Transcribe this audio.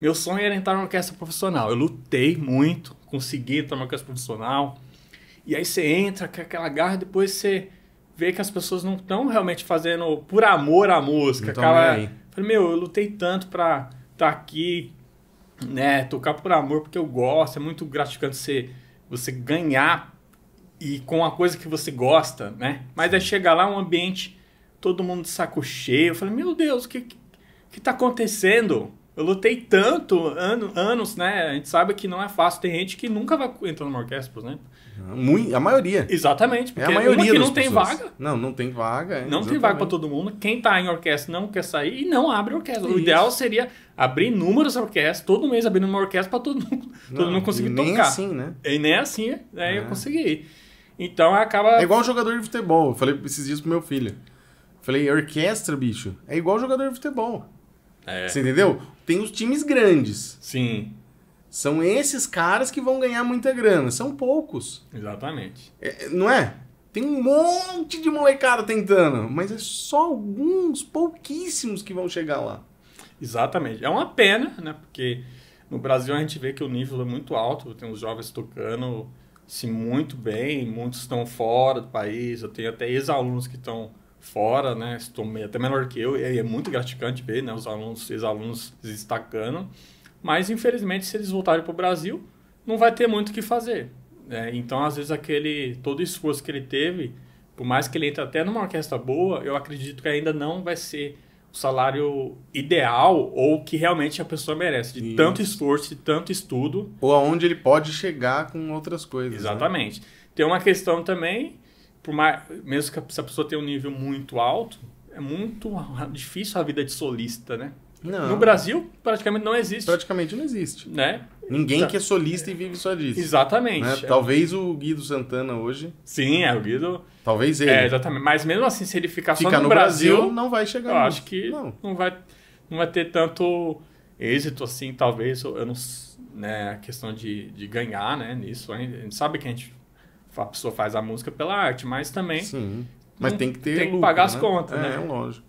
Meu sonho era entrar numa orquestra profissional. Eu lutei muito, consegui entrar numa orquestra profissional. E aí você entra com aquela garra, depois você vê que as pessoas não estão realmente fazendo por amor à música. Então, aquela... É Falei, meu, eu lutei tanto pra estar tá aqui, né? Tocar por amor, porque eu gosto. É muito gratificante você, você ganhar e com a coisa que você gosta, né? Mas aí chega lá, um ambiente, todo mundo de saco cheio. Eu falei, meu Deus, o que, que, que tá acontecendo? eu lutei tanto, ano, anos, né? A gente sabe que não é fácil. Tem gente que nunca vai entrar numa orquestra, por né? exemplo. Ah, a maioria. Exatamente. Porque é a maioria que não tem pessoas. vaga. Não, não tem vaga. É, não exatamente. tem vaga para todo mundo. Quem está em orquestra não quer sair e não abre orquestra. Isso. O ideal seria abrir inúmeras orquestras, todo mês abrindo uma orquestra para todo mundo, todo mundo conseguir nem assim, né? E nem assim, né? É. Eu é. consegui. Então acaba. É igual jogador de futebol. Eu falei esses dias pro meu filho. falei, orquestra, bicho, é igual jogador de futebol. É. Você entendeu? Tem os times grandes. Sim. São esses caras que vão ganhar muita grana. São poucos. Exatamente. É, não é? Tem um monte de molecada tentando, mas é só alguns, pouquíssimos que vão chegar lá. Exatamente. É uma pena, né? Porque no Brasil a gente vê que o nível é muito alto, tem os jovens tocando se muito bem, muitos estão fora do país, eu tenho até ex-alunos que estão fora, né? Estou até menor que eu, e é muito gratificante ver, né? Os alunos, ex-alunos se destacando. Mas, infelizmente, se eles voltarem para o Brasil, não vai ter muito o que fazer. Né? Então, às vezes, aquele todo esforço que ele teve, por mais que ele entre até numa orquestra boa, eu acredito que ainda não vai ser o salário ideal ou que realmente a pessoa merece, de Isso. tanto esforço, de tanto estudo. Ou aonde ele pode chegar com outras coisas. Né? Exatamente. Né? Tem uma questão também por mais, mesmo que a pessoa tenha um nível muito alto, é muito difícil a vida de solista, né? Não. No Brasil, praticamente não existe. Praticamente não existe. Né? Ninguém Exa que é solista e vive só disso. Exatamente. Né? Talvez o Guido Santana hoje. Sim, é o Guido. Talvez é, ele. É, exatamente. Mas mesmo assim, se ele ficar Fica só no, no Brasil, Brasil, não vai chegar. Eu muito. acho que não. Não, vai, não vai ter tanto êxito assim, talvez. Eu não, né, a questão de, de ganhar né, nisso. A gente sabe que a gente a pessoa faz a música pela arte, mas também. Sim. Mas tem que ter. Tem que lucro, pagar né? as contas, é, né? É, lógico.